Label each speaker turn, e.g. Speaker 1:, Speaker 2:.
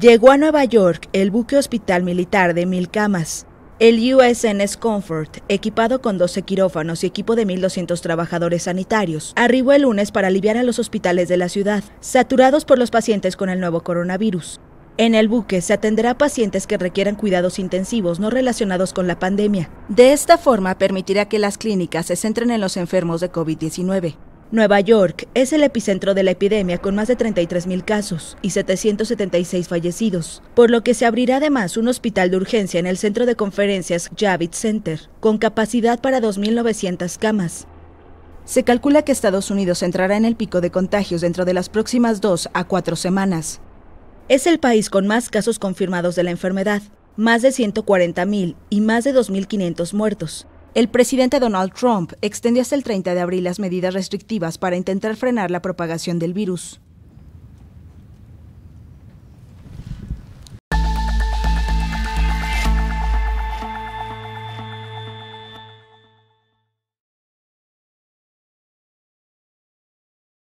Speaker 1: Llegó a Nueva York el buque hospital militar de mil camas, el USNS Comfort, equipado con 12 quirófanos y equipo de 1.200 trabajadores sanitarios, arribó el lunes para aliviar a los hospitales de la ciudad, saturados por los pacientes con el nuevo coronavirus. En el buque se atenderá a pacientes que requieran cuidados intensivos no relacionados con la pandemia. De esta forma permitirá que las clínicas se centren en los enfermos de COVID-19. Nueva York es el epicentro de la epidemia con más de 33.000 casos y 776 fallecidos, por lo que se abrirá además un hospital de urgencia en el centro de conferencias Javits Center, con capacidad para 2.900 camas. Se calcula que Estados Unidos entrará en el pico de contagios dentro de las próximas dos a cuatro semanas. Es el país con más casos confirmados de la enfermedad, más de 140.000 y más de 2.500 muertos, el presidente Donald Trump extendió hasta el 30 de abril las medidas restrictivas para intentar frenar la propagación del virus.